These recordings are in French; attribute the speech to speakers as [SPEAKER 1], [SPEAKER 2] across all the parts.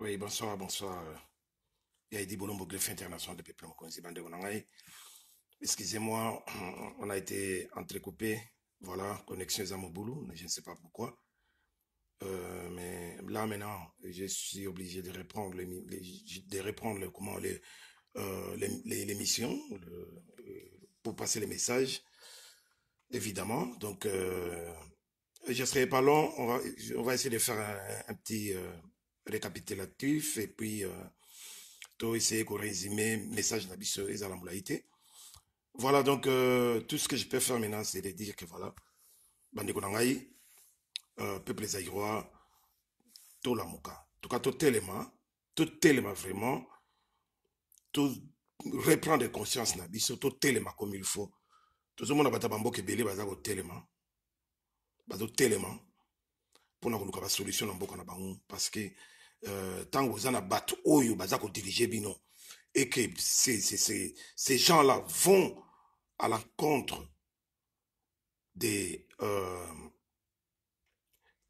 [SPEAKER 1] Oui, bonsoir, bonsoir. Yaidi Bolombo Greffe International de le Bande Excusez-moi, on a été entrecoupé. Voilà, connexion à mon boulot, mais je ne sais pas pourquoi. Euh, mais là maintenant, je suis obligé de reprendre de comment les euh, l'émission pour passer les messages, évidemment. Donc, je euh, je serai pas long. On va, essayer de faire un, un petit euh, récapitulatif et puis euh, essayer de résumer message nabiso et moulaïté. Voilà donc euh, tout ce que je peux faire maintenant c'est de dire que voilà le peuple euh, peuple zaïrois tout la En tout cas tout tellement tout tellement vraiment tout reprendre conscience nabiso tout tellement comme il faut. Tout le monde a battu bambo que bazar bazako tellement tout bah, tellement pour solution, koluka solution na mboka na parce que euh, en avez battu bato oh, oyo baza diriger binon et que ces, ces, ces, ces gens-là vont à l'encontre des euh,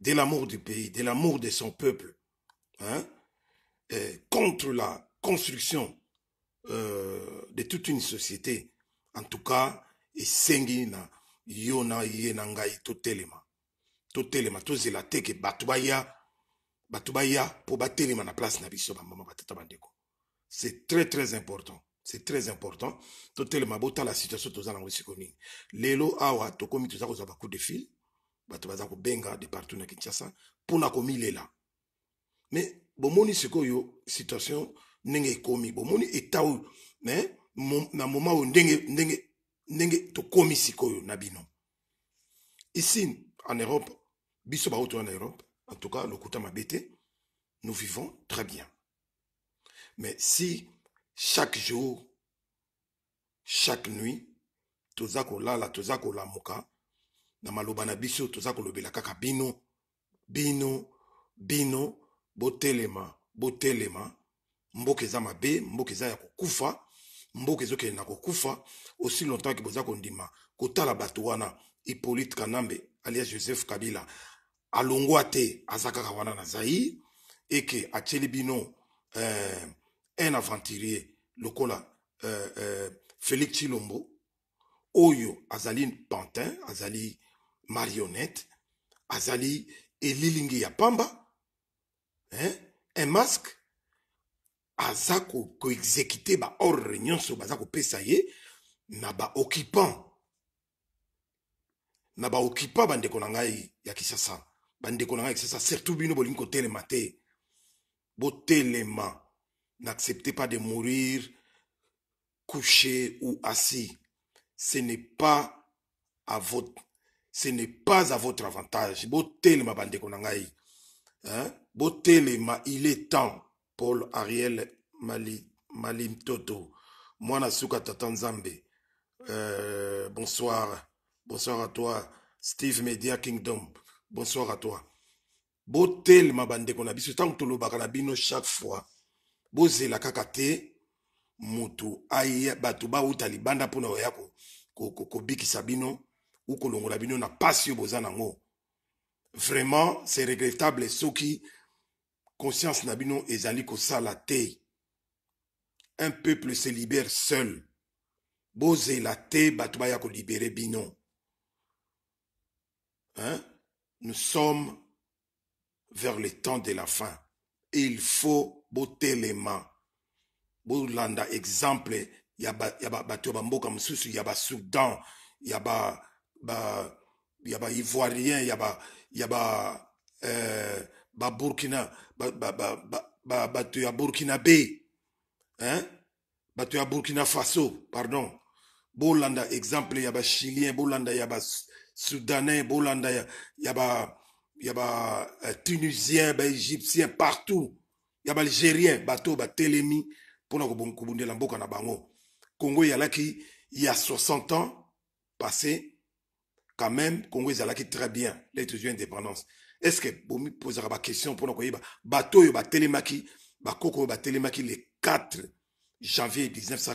[SPEAKER 1] de l'amour du pays, de l'amour de son peuple, hein, contre la construction euh, de toute une société. En tout cas, et Sengina, na yona tout totelema totelema tozela te ke bato baya bato baya C'est place na biso maman batata bandeko c'est très très important c'est très important totelema la situation toza lelo awa tokomi toza kozwa coup de fil bato baza benga de partout na kinshasa mpona là. mais bomoni sikoyo situation ndenge komi bomoni eta oyo na moment oyo ndenge ndenge ndenge tokomi sikoyo na bino ici en europe biso bauti wana europe en tout cas lokuta mabe te nous vivons très bien mais si chaque jour chaque nuit toza kolala toza kolamuka na maloba na biso toza kolobela kaka bino bino bino botelema botelema mboka eza mabe mboka eza ya kokufa mboka ezokende na kokufa aussi longtemps ke boza kondima kotala bato wana hippolyte kanambe alia joseph kabila alongwa te aza kaka wana na zai eke atieli bino eh, un aventurier lokola eh, eh, félix chilombo oyo azali pantin azali marionnette azali elilingi ya pamba eh? un masque aza koexécute ko baordre nyonso baza kopesa ye na baoccupant na baoccupant bandeko na ngai ya kisasa bandeko na nga ça surtout bino bolingi kotelema te botelema n'acceptez pas de mourir couché ou assis ce n'est pas à votre ce n'est pas à votre avantage ma bandeko na hein il est temps paul ariel mali Toto mwana suka tata euh, bonsoir bonsoir à toi steve media kingdom Bonsoir à toi. Botel ma bande qu'on a biso tant que le chaque fois. Boze la kakate mutu aye batuba ou talibanda banda pona yako ko ko, ko biki sabino ou la bino na passion bozanango. Vraiment, c'est regrettable so qui conscience nabino ezali la te. Un peuple se libère seul. Boze la te batuba ba yako libérer bino. Hein? nous sommes vers le temps de la fin. il faut botter les mains. Boulanda, exemple, yaba yaba bato il y yaba Soudan, yaba ba yaba ivoirien, yaba yaba a euh, ba Burkina, ba ba ba ba Burkina B. Hein? Bato Burkina Faso, pardon. Boulanda, exemple yaba chilien, bolanda yaba Soudanais, Bolanda, il y a euh, Tunisiens, des ben, Égyptiens, partout. Il y a des Algériens, bateau, ben, Télémi, pour nous kubunde la mboka na bango. Congo il y a qui il y a 60 ans passé quand même Congo il y a là qui très bien les toujours indépendance. Est-ce que vous me posez la question pour nous koyeba ben, bateau yo ba Télémaki, ba koko ba Télémaki le 4 janvier 1900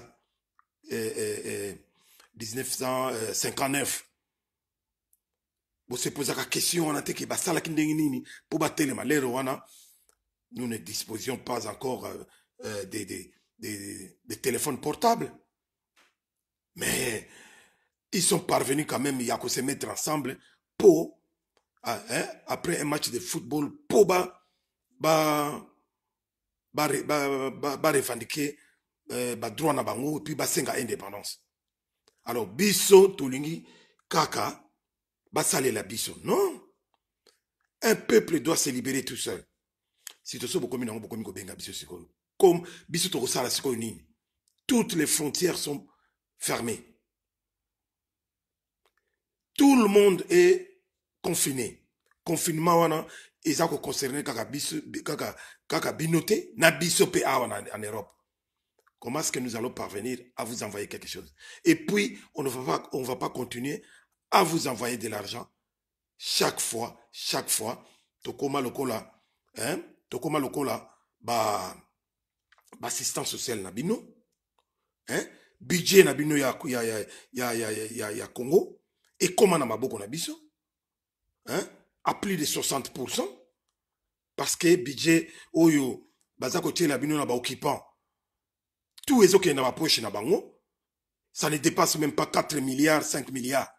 [SPEAKER 1] 1959 se la question wana la la ndenge pour battre batelema lero wana nous ne disposions pas encore euh, euh, des, des, des, téléphones portables mais ils sont parvenus quand même à se mettre ensemble pour ah, hein, après un match de football pour ba ba bah bah ba, ba revendiquer euh, droit na bango et puis ba Singa indépendance alors Bisso tolingi kaka la non un peuple doit se libérer tout seul Si tu comme biso toutes les frontières sont fermées tout le monde est confiné confinement wana concerné par kaka biso kaka kaka na en europe comment est-ce que nous allons parvenir à vous envoyer quelque chose et puis on ne va pas on va pas continuer à vous envoyer de l'argent chaque fois, chaque fois. Tokoma lokola, hein? Tokoma lokola, ba, bah, assistance sociale nabino, hein? Budget nabino ya, ya, ya, ya, ya, Congo. Et comment na maboko nabiso? Hein? À plus de 60%. Parce que budget, oyo, baza à nabino na ba occupant. Tout est ok na ma poche na bango. Ça ne dépasse même pas 4 milliards, 5 milliards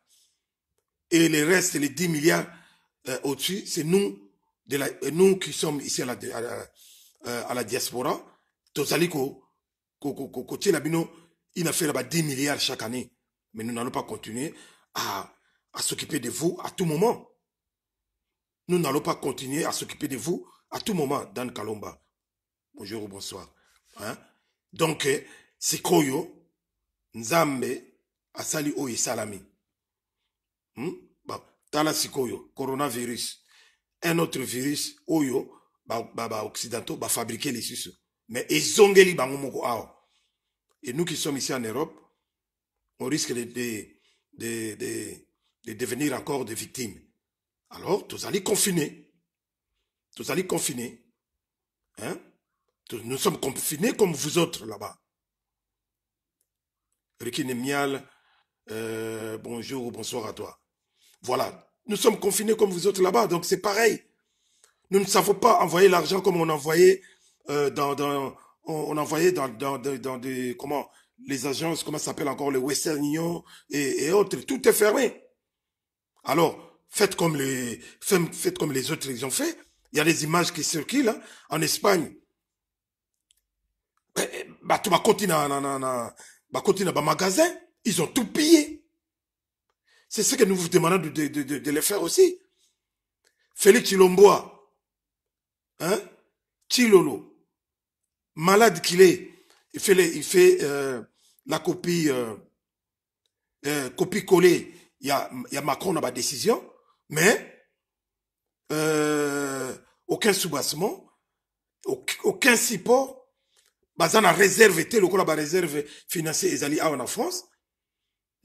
[SPEAKER 1] et le reste, les 10 milliards euh, au-dessus, c'est nous, de euh, nous qui sommes ici à la, euh, diaspora, Tosaliko, Labino, il a fait là-bas 10 milliards chaque année. Mais nous n'allons pas continuer à, s'occuper de vous à tout moment. Nous n'allons pas continuer à s'occuper de vous à tout moment Dan Kalomba. Bonjour ou bonsoir. Hein. Donc, c'est Koyo, Nzambe, Asali Oye Salami. Hmm? Bah, coronavirus un autre virus oyo occidentaux ba, fabriquer les lisusu mais en et nous qui sommes ici en europe on risque de, de, de, devenir encore des victimes alors confiner confiner. Vous allez hein? nous sommes confinés comme vous autres là-bas Ricky Nemial, euh, bonjour ou bonsoir à toi. Voilà. Nous sommes confinés comme vous autres là-bas, donc c'est pareil. Nous ne savons pas envoyer l'argent comme on envoyait euh, dans, on, envoyait dans, dans, comment les agences, comment ça s'appelle encore, les Western Union et, autres. Tout est fermé. Alors, faites comme les, faites comme les autres, ils ont fait. Il y a des images qui circulent hein, en Espagne. magasin, ils ont tout pillé. C'est ce que nous vous demandons de, le faire aussi. Félix Chilomboa, hein, Chilolo, malade qu'il est, il fait, il fait euh, la copie, euh, euh, copie collée. Il y a, Macron dans ma décision, mais aucun soubassement, aucun support. y a réservé, tel ou la réserve financière, ils en France.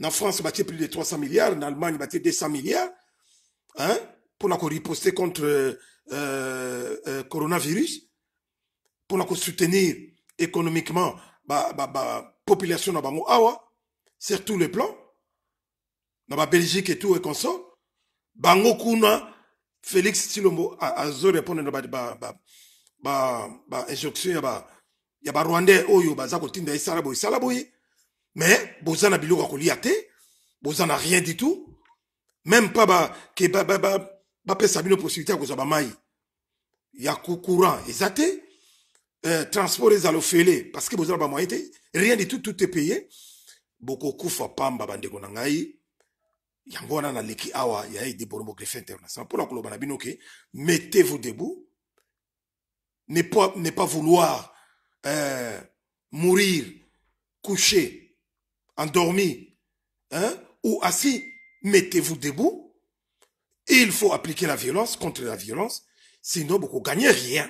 [SPEAKER 1] En France, il plus de 300 milliards. En Allemagne, il 200 milliards. Hein? Pour la riposter contre le euh, euh, coronavirus. Pour la soutenir économiquement la bah, bah, population de Awa. Sur tous les plans. Dans la Belgique et tout, et consort. Bango Kuna, Félix Silombo, a, a répondre à l'injonction. Il y a Rwandais, Oyo, a Isalaboy, Isalaboy mais bozana na biloko ya kolia te boza rien du tout même pas ba, ke bapesa bino possibilité ya kozwa bamai ya courant eza te euh, transport ezala ofele parce que bozana na bamoyen rien du tout tout est payé. epeye bokokufa pamba bandeko na ngai yango wana naleki awa ya aide bonomo greffe international mpona on na bino ke mettez vous debout ne pas, ne pas vouloir euh, mourir coucher endormi hein, ou assis, mettez-vous debout. il faut appliquer la violence contre la violence, sinon vous ne gagnez rien.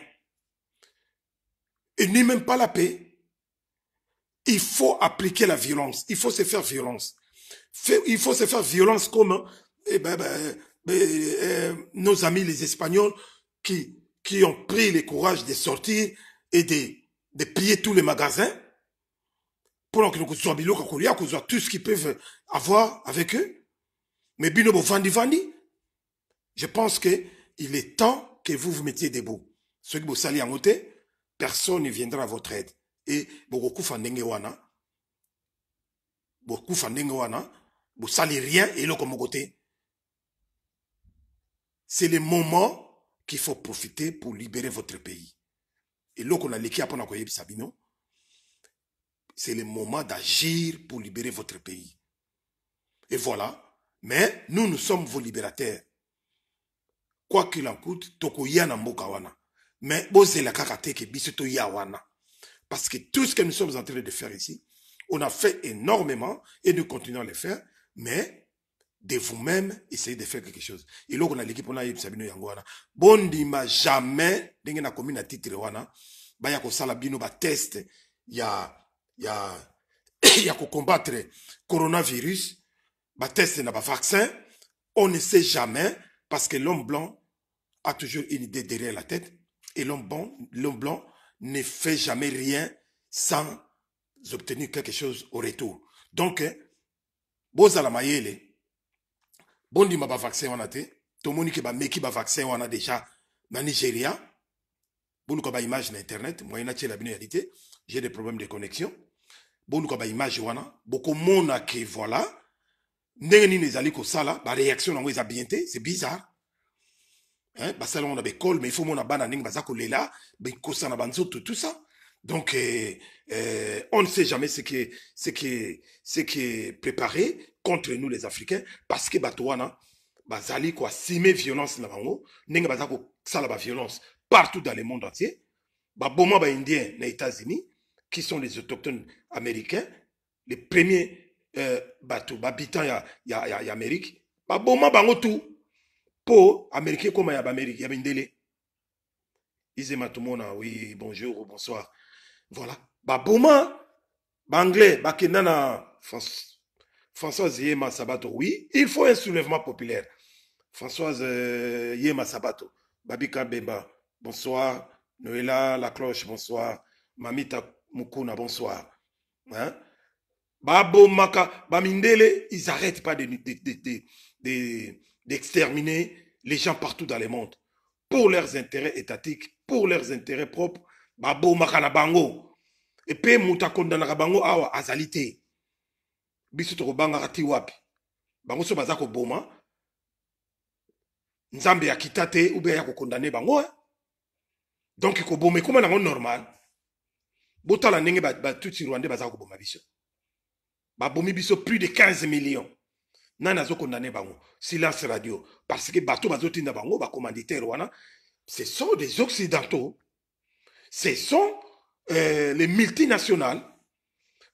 [SPEAKER 1] Et ni même pas la paix. Il faut appliquer la violence, il faut se faire violence. Il faut se faire violence comme eh ben, ben, ben, euh, nos amis les Espagnols qui, qui ont pris le courage de sortir et de piller tous les magasins mpona kokende kozwa biloko ya tout ce qu'ils peuvent avoir avec eux mais bino bovandi vandi je pense que il est temps que vous vous mettiez debout Ceux vous bosali en te personne ne viendra à votre aide Et beaucoup ndenge wana bokufa ndenge wana rien et moko mokoté. c'est le moment qu'il faut profiter pour libérer votre pays Et l'équipe ya mpona koyebisa bino c'est le moment d'agir pour libérer votre pays. Et voilà, mais nous, nous sommes vos libérateurs. Quoi qu'il en coûte, tokoyana mbokawana. Mais bozela qui est biso wana. Parce que tout ce que nous sommes en train de faire ici, on a fait énormément et nous continuons à le faire, mais de vous-même, essayez de faire quelque chose. Et là, on a l'équipe, on a Sabino Yangwana. Bon, dima jamais, a na commune à titre wana, ba test, ya, il y a ya combattre coronavirus test na vaccin. on ne sait jamais parce que l'homme blanc a toujours une idée derrière la tête et l'homme blanc ne fait jamais rien sans obtenir quelque chose au retour. Donc, si hein, mayele, bondima ba vaccin a te, tomoni ke ba vaccin a déjà le Nigeria, ko ba image internet, j'ai des problèmes de connexion, bon boluka baimage wana mona ke voilà ndenge nini ezali kosala réaction nango eza bien te c'est bizarre hein, basala ngo na baekole mais il faut mona bana ndenge baza ko bakosa na banzoto tout ça donc euh, euh, on ne sait jamais ce qui ce qui ce qui est préparé contre nous les africains parce que bato wana quoi simé violence na bango ndenge sala kosala violence partout dans le monde entier bah indien na états-unis qui sont les autochtones américains, les premiers euh, bah, habitants d'Amérique, ya, y Amérique, po américain comme ya Amérique, bah, un bah, délai. Ils tout hein. oui, bonjour, bonsoir. Voilà. Babouma, banglais, Anglais, na Françoise Yema Sabato, oui, il faut un soulèvement populaire. Françoise euh, Yema Sabato, Babika Beba, bonsoir. Noëlla La Cloche, bonsoir. Mamita Mukuna, bonsoir. Hein? Babo Maka, Bamindele, ils n'arrêtent pas d'exterminer de, de, de, les gens partout dans le monde pour leurs intérêts étatiques, pour leurs intérêts propres. Babo Maka na bango. Et puis, konda na bango, awa, azalité. Bisoutro toko rati wapi. Bango so bazako boma. Nzambe ya kitate, ou bien ya condamné bango. Hein? Donc, mais comment normal? botala ndenge batuti rwandais bazako koboma biso bomi biso plus de 15 millions nani azokondane bango silence radio parce que bato bazotinda bango commanditaire wana ce sont des occidentaux ce sont euh, les multinationales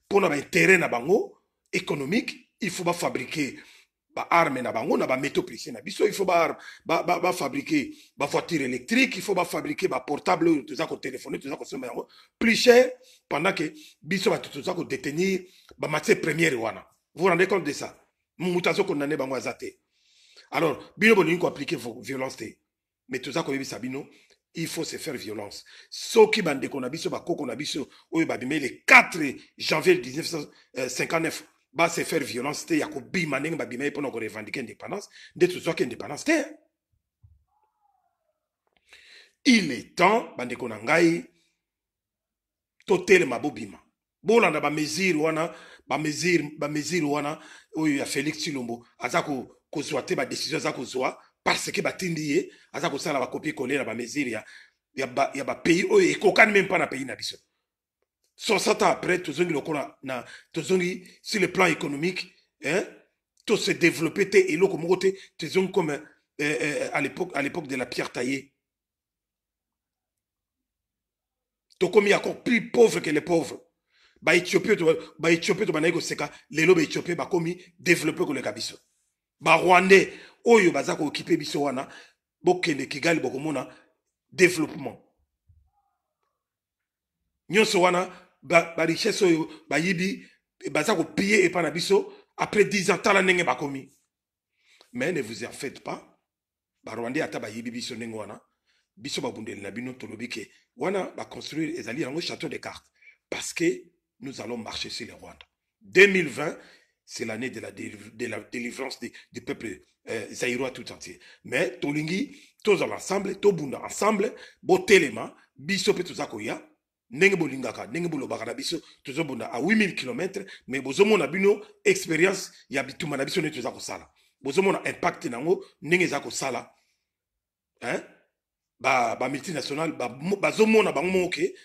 [SPEAKER 1] mpona baintere na bango économique il faut fabriquer armes na bango na ba précieux na biso il faut ba ba ba fabriquer ba voiture électrique il faut ba bafabrike baportable oyo toza kotelefone toza kosomba yango plus cher pendant que biso tout ça qu'on détenir ba matière première wana vous rendez compte de ça qu'on azokondane bango aza alors bino bolingi appliquer violence violences mais toza koyebisa bino il faut se faire violence soki bandeko na biso bakoko na biso oyo babimai le 4 janvier 1959 base faire violence te ya kobima ndenge babima ye mpona korevendike indépendance nde tozwaki indépendance te il est temps bandeko na ngai totelema bobima bolanda bamesure wana bamesure bamesure wana oyo ya félix chilombo aza kozwa te badesizio aza kozwa parce ke batindi ye aza kosala bacopie kole na bamesure ya, ya, ba, ya bapays oyo ekokani meme mpa na pays na biso 60 ans après tozongi lokola na zones sur le plan économique hein, se développer te comme moko te zones comme euh, euh, à l'époque à l'époque de la pierre taillée comme tokomi encore plus pauvre que les pauvres Bah Bah Éthiopie, Éthiopie bah, baéthiopie tobandaki koseka lelo baéthiopie bakomi développe koleka biso barwandais oyo baza kookipe biso wana bokende kigali bokomona développement nyonso wana richesse bayibi baza na après 10 ans tala bakomi mais ne vous en faites pas barwandais ata bayibi biso ndenge wana biso na bino tolobi wana les ezali château de cartes parce que nous allons marcher sur les rwanda 2020 c'est l'année de la, la délivrance du, peuples peuple euh, zaïrois tout entier mais tolingi tous ensemble tobunda ensemble botelema biso pe ndenge bolingaka ndenge bolobaka na biso tozobunda a 8000 km mais bozomona bino experience ya bituma na biso nde toza kosala bozomona impact na yango ndenge eza kosala hein? ba ba multinational ba bango moko ke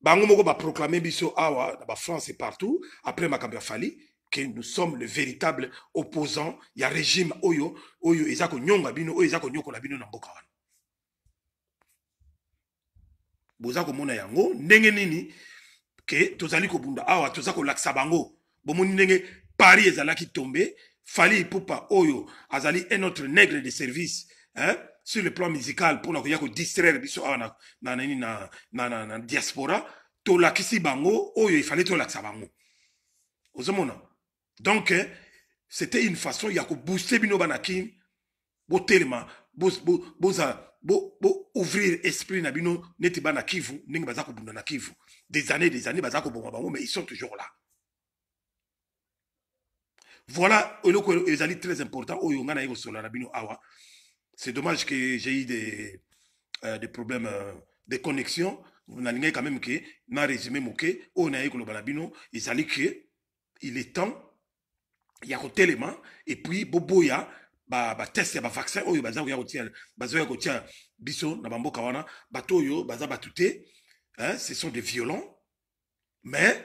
[SPEAKER 1] bango moko proclamer biso awa na bafrance partout après makambo ya fali que nous sommes le véritable opposant ya régime oyo oyo eza nyonga bino oyo eza konyokola bino na mboka wana boza komona yango ndenge nini ke tozali kobunda awa toza kolakisa bango bomoni ndenge paris ezalaki tombe fali ipupa oyo azali un autre nègre de service hein? sur le plan musical mpona koya kodistraire biso awa na, na, na, na, na, na, na diaspora tolakisi bango oyo efali tolakisa bango ozomona donc hein, c'était une façon ya kobooste bino bana kim botelema bo, bo bo ouvrir esprit na bino neti bana kivu ndenge des années des années bazako koboma bango mais ils sont toujours là voilà eloko ezali très important oyo ngai yego kosola na bino awa c'est dommage que j'ai eu des, euh, des problèmes euh, de connexion a quand même que na résumé moke a eu le balabino bino ezali que il est temps ya kotelema et puis boboya bateste ya bavaccin oyo baza koya kotia bazoya kotia biso na bamboka wana bato oyo baza bato hein ce sont des violents mais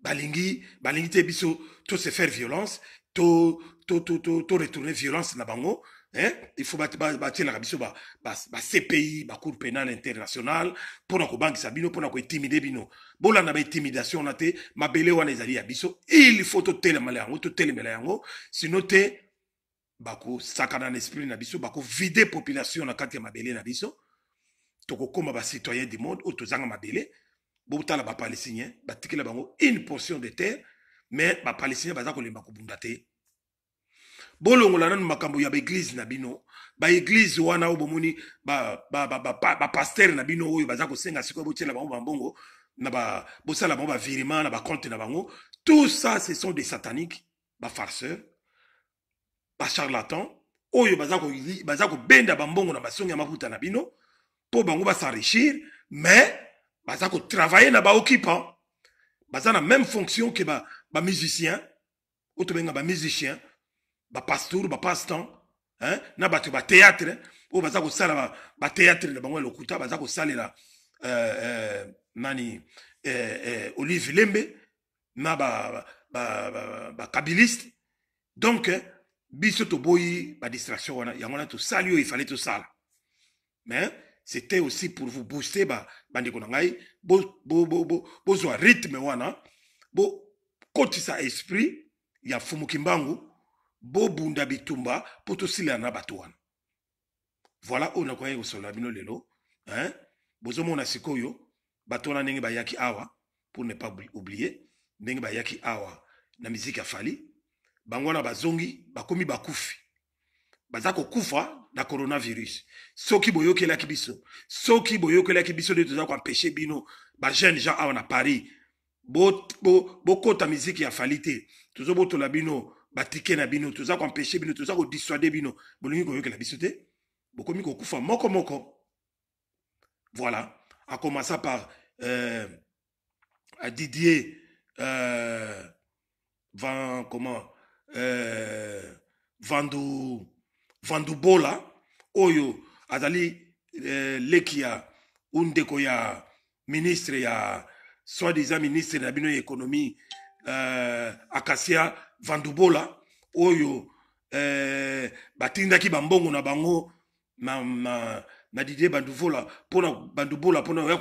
[SPEAKER 1] balingi balingi te biso to se faire violence to to to to, to retourner violence na bango hein il faut batielaka biso bacpi bacour pénale internationale sabino pour bino ko intimider bino ba intimidation na te mabele wana ezali ya biso il faut totelemela yango totelemela yango sino te bako sakana esprit na biso vider population na kati ya mabele na biso ba citoyen du monde oyo tozanga mabele botala bapalestinien batikela bango une portion de terre mais bapalestinien baza kolemba kobunda te bolongola nanu makambo ya église na bino église wana oyo bomoni pasteur na bino oyo baza kosenga sikoyo botiela bango bambongo bosala bango virement na compte na bango tout ça ce sont des sataniques farceurs bacharlatan oyo baza benda bambongo na basongi ya maputa na bino po bango s'enrichir mais bazako travailler na occupant baza na même fonction que ba ba musicien ba pasteur ba bapastan hein? na théâtre ou bazako baza ba théâtre na bango ya lokuta baza kosalela euh, euh, nani euh, euh, olive lembe na ba, ba, ba, ba donc biso toboyi badistraction wana yango wana tosali oyo efale tosala mais c'était aussi pour vous booster bandeko na ngai bozwa rythme wana bokotisa esprit ya fumuki mbangu bobunda bitumba mpo tosilela na bato wana voilà oyo nakoyaki kosolola bino lelo bozomona sikoyo bato wana ndenge bayaki awa pour ne pas oublier ndenge bayaki awa na miziki ya fali Bangwana bazongi bakomi bakufi baza kokufa na coronavirus soki boyokelaki biso soki boyokelaki biso nde toza koampeshe bino bajeune gens awa na paris bokota bo, bo miziki ya fali te tozobotola bino batike na bino toza koampeshe bino toza kodissuade bino bolingi koyokela biso te bokomi kokufa moko moko voilà a commença par euh, à didier euh, van comment eh, vandu vandubola oyo azali eh, leki ya undeko ya ministre ya swadisa ministre na bino ya ekonomi eh, akasia vandubola oyo eh, batindaki bambongo na bango ma, ma, na didie banduvola mpona bandubola mpona ya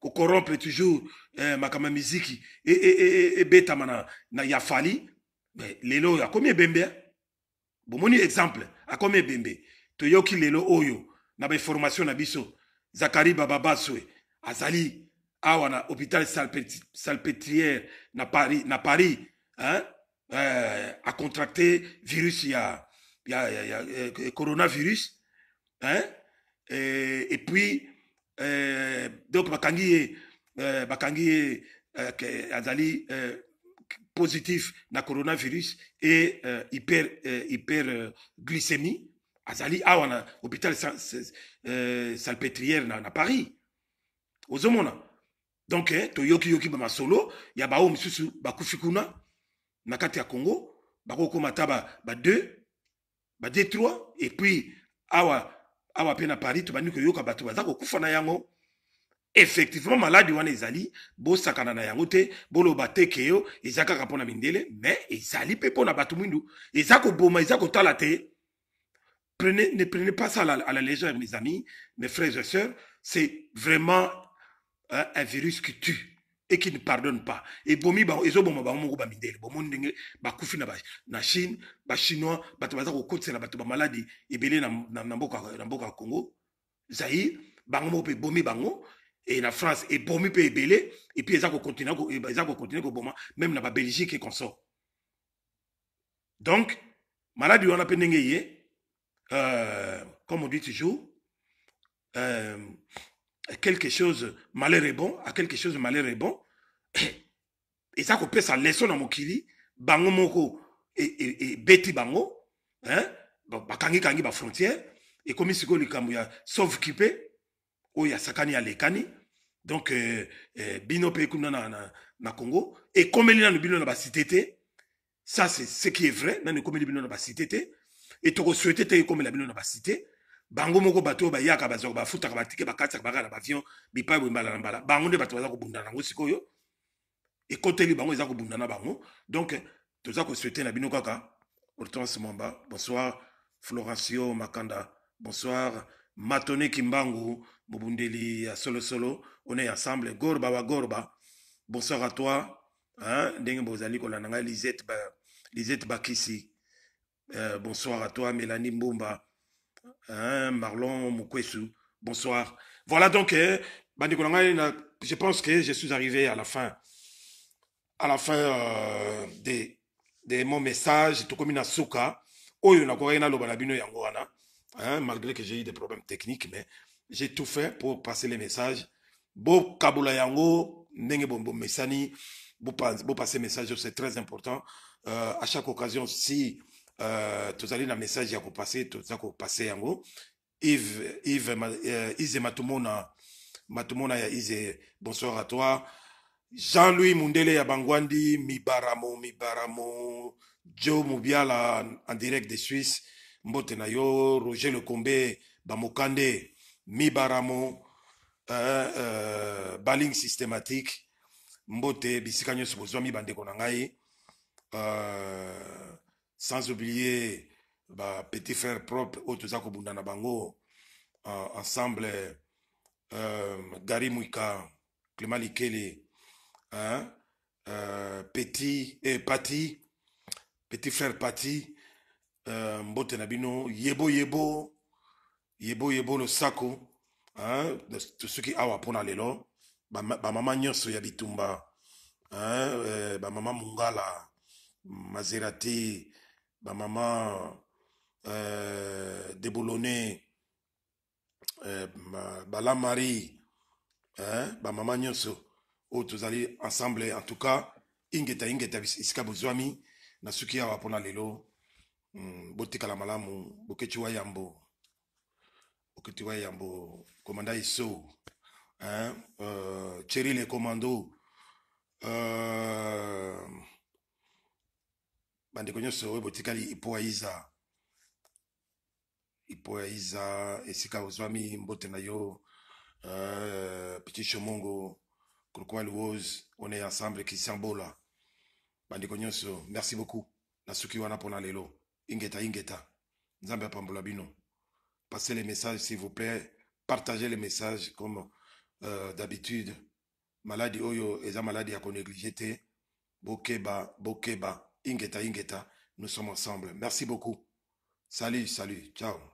[SPEAKER 1] kokorrompre toujours eh, makambo ya miziki ebetama e, e, e, e na, na ya fali Les combien de bébés Pour mon exemple il y toyoki lelo oyo na formation na biso zakari bababaswe azali awa l'hôpital hôpital salpétrière na paris, na paris hein? Euh, contracté virus ya, ya, ya, ya euh, coronavirus hein? et puis euh, donc bakangi a euh, bakangi azali positif na coronavirus et euh, hyper euh, hyper, euh, glycémie, hyperglycémie à azali awa ah, na hôpital sa, na, paris ozomona donc eh, ba solo ya baoyo misusu ba kufikuna na kati ya congo mataba ba deux, ba et puis awa awa pe na paris un koyoka tu baza yango effectivement maladi wana ezali bosakana na yango te boloba te ke yo eza kaka mindele mais ezali mpe mpo na bato mwindu eza boma eza kotala te prenez, ne prenez pas ça à la, à la légère mes amis mes frères et sœurs c'est vraiment euh, un virus qui tue et qui ne pardonne pas et ebomi ezoboma bango moko bamindele bomoni ba kufi na, ba, na chine bachinois bato baza kokotisela bato bamaladi ebele na, na, na mboka ya congo zaire bango pe bomi bango et la France et bomi pe belé et puis ils ont continué ils ont continué bon même la Belgique et consort donc maladie on a pené euh, comme on dit toujours euh, quelque chose malheur est bon à quelque chose malheur est bon et ça qu'on peut sa laisser dans mokili bango moko et et beti bango hein bakangi kangi bah frontière et comme siko dit, ya sauf kipé oya Sakani, alekani donc euh, euh, bino mpe kuna na, na, na congo ekomeli na bino na basite te ça c'est ce qui est vrai nanu ekomeli bino na basite te e souhaiter te ekomela bino na basite bango moko bato ba bayaka bazwaka bafutaka batike katsa ba na bavion vion bi pa na mbala bango ne bato baza kobunda na sikoyo et li bango eza kobunda na bango donc ko souhaiter na bino kaka hortense Mamba, bonsoir florencio makanda bonsoir matone kimbangu Bobundeli Solo Solo, on est ensemble. Gorba wa Gorba, bonsoir à toi. Hein? Ndenge Bozali Kolananga, Lisette, ba, Lisette Bakissi. Euh, bonsoir à toi, Mélanie Mbomba. Hein? Marlon Mukwesu, bonsoir. Voilà donc, eh, je pense que je suis arrivé à la fin. À la fin euh, de, de, mon message, tout comme une souka. a na koyena lo balabino Hein, malgré que j'ai eu des problèmes techniques, mais j'ai tout fait pour passer les messages. Bon Kabula Yango, Nenge Bombo Messani, vous passez message, c'est très important. Euh, à chaque occasion, si tu as allez message, il y passer, tout ça qu'on yango. Yves, Yves, euh, Matumona, Matumona, bonsoir à toi. Jean-Louis Mundele Yabangwandi, Mibaramo, Mibaramo, Joe Moubiala en direct de Suisse, Nayo, Roger Lecombe, Bamokande, Mi Baramo, euh, euh, baling systématique mbote bisikanyo nyonso mi bandeko na euh, sans oublier Petit frère propre oyo toza na bango ensemble euh, gari mwika clément hein, petit eh, pati petit frère pati mbote Nabino, yebo yebo ye bo ye bo losako tosoki awa ah, mpona lelo bamama nyonso ya bitumba euh, bamama mongala mazerati bamama euh, debolone euh, balamari bamama nyonso oyo oh, tozali ensemble en tout cas ingeta ingeta esika bozwami na soki awa ah, mpona lelo hmm, botikala malamu bokeci wa yambo okitiwa yambo komanda iso hein? uh, cheri le komando uh, bandeko nyonso oyo botikali ipo ya iza ipo ya iza esika ozwami mbote na yo uh, petit shomongo kurkwa luos on est ensemble christian bola bandeko nyonso merci beaucoup nasuki wana mpona lelo ingeta ingeta nzambe apambola bino Passez les messages, s'il vous plaît. Partagez les messages comme euh, d'habitude. Maladi Oyo, Eza Maladi à négligé. Bokeba, Bokeba, Ingeta, Ingeta. Nous sommes ensemble. Merci beaucoup. Salut, salut. Ciao.